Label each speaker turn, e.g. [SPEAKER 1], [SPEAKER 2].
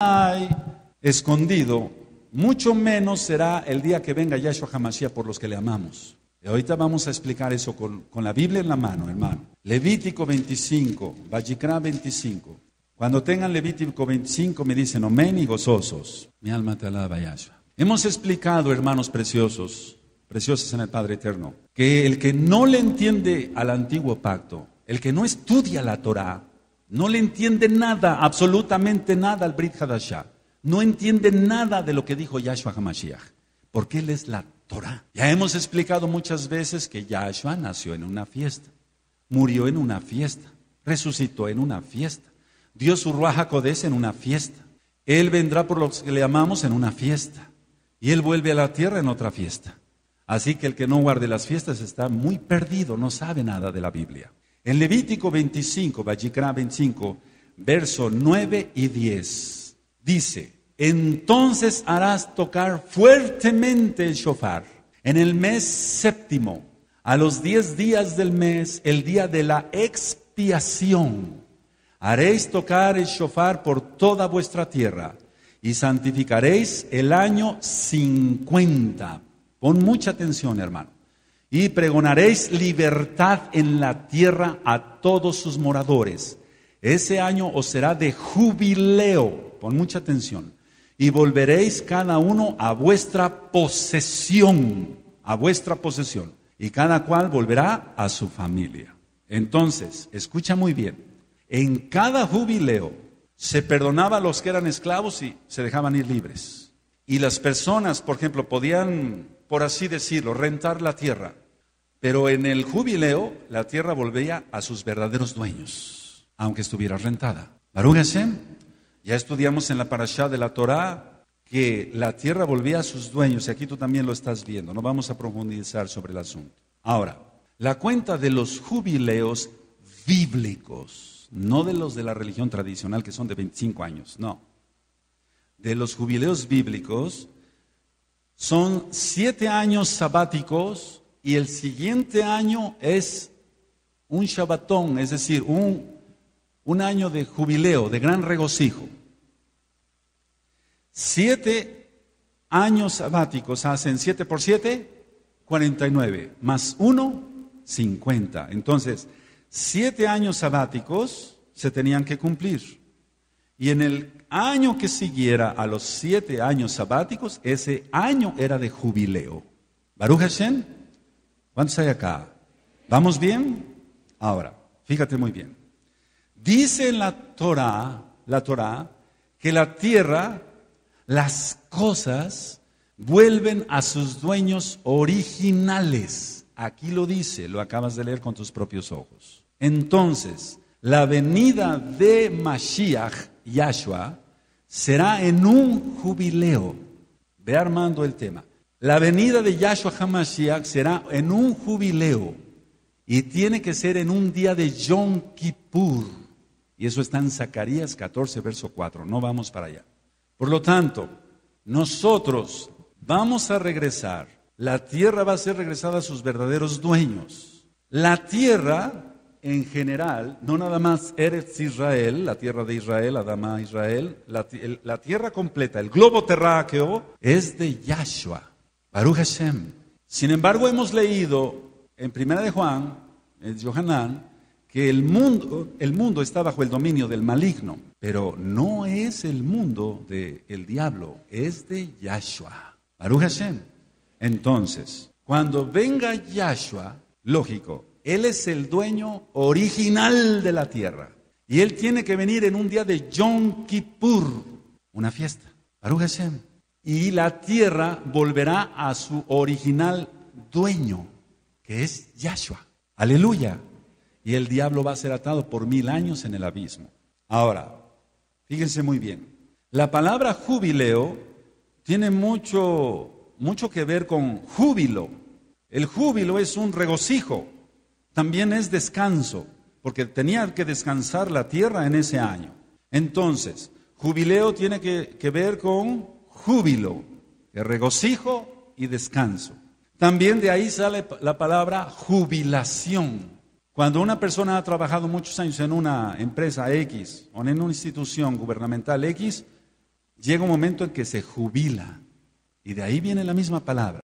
[SPEAKER 1] hay escondido, mucho menos será el día que venga Yahshua Hamashiach por los que le amamos. Y ahorita vamos a explicar eso con, la Biblia en la mano, hermano. Levítico 25, Vallicra 25. Cuando tengan Levítico 25 me dicen, omen y gozosos. Mi alma te alaba, Yahshua. Hemos explicado, hermanos preciosos, preciosos en el Padre Eterno, que el que no le entiende al antiguo pacto, el que no estudia la Torá no le entiende nada, absolutamente nada al Brit Hadashah. No entiende nada de lo que dijo Yahshua HaMashiach, porque él es la Torah. Ya hemos explicado muchas veces que Yahshua nació en una fiesta, murió en una fiesta, resucitó en una fiesta, dio su Ruach HaKodesh en una fiesta. Él vendrá por los que le amamos en una fiesta, y él vuelve a la tierra en otra fiesta. Así que el que no guarde las fiestas está muy perdido, no sabe nada de la Biblia. En Levítico 25, Vajikra 25, verso 9 y 10, dice, entonces harás tocar fuertemente el shofar en el mes séptimo, a los diez días del mes, el día de la expiación. Haréis tocar el shofar por toda vuestra tierra y santificaréis el año 50. Con mucha atención, hermano y pregonaréis libertad en la tierra a todos sus moradores. Ese año os será de jubileo, pon mucha atención, y volveréis cada uno a vuestra posesión, a vuestra posesión, y cada cual volverá a su familia. Entonces, escucha muy bien, en cada jubileo se perdonaba a los que eran esclavos y se dejaban ir libres. Y las personas, por ejemplo, podían por así decirlo, rentar la tierra. Pero en el jubileo la tierra volvía a sus verdaderos dueños, aunque estuviera rentada. Barúguese, ya estudiamos en la parashá de la Torá que la tierra volvía a sus dueños, y aquí tú también lo estás viendo, no vamos a profundizar sobre el asunto. Ahora, la cuenta de los jubileos bíblicos, no de los de la religión tradicional que son de 25 años, no. De los jubileos bíblicos son siete años sabáticos y el siguiente año es un Shabbatón, es decir, un, año de jubileo, de gran regocijo. Siete años sabáticos hacen siete por siete, cuarenta y nueve, más uno, cincuenta. Entonces, siete años sabáticos se tenían que cumplir. Y en el año que siguiera a los siete años sabáticos, ese año era de jubileo. Baruch Hashem, ¿cuántos hay acá? ¿Vamos bien? Ahora, fíjate muy bien. Dice la Torah, la Torah, que la tierra, las cosas vuelven a sus dueños originales. Aquí lo dice, lo acabas de leer con tus propios ojos. Entonces, la venida de Mashiach Yahshua, será en un jubileo. Ve armando el tema. La venida de Yahshua Hamashiach será en un jubileo y tiene que ser en un día de Yom Kippur. Y eso está en Zacarías 14, verso 4. No vamos para allá. Por lo tanto, nosotros vamos a regresar. La tierra va a ser regresada a sus verdaderos dueños. La tierra en general, no nada más Eretz Israel, la tierra de Israel, Adama Israel, la, tierra completa, el globo terráqueo, es de Yahshua, Baruch Hashem. Sin embargo, hemos leído en Primera de Juan, en Yohanan, que el mundo, está bajo el dominio del maligno, pero no es el mundo del diablo, es de Yahshua, Baruch Hashem. Entonces, cuando venga Yahshua, lógico, él es el dueño original de la tierra. Y Él tiene que venir en un día de Yom Kippur, una fiesta, Baruch Y la tierra volverá a su original dueño, que es Yahshua. Aleluya. Y el diablo va a ser atado por mil años en el abismo. Ahora, fíjense muy bien. La palabra jubileo tiene mucho, mucho que ver con júbilo. El júbilo es un regocijo también es descanso, porque tenía que descansar la tierra en ese año. Entonces, jubileo tiene que, ver con júbilo, el regocijo y descanso. También de ahí sale la palabra jubilación. Cuando una persona ha trabajado muchos años en una empresa X o en una institución gubernamental X, llega un momento en que se jubila. Y de ahí viene la misma palabra.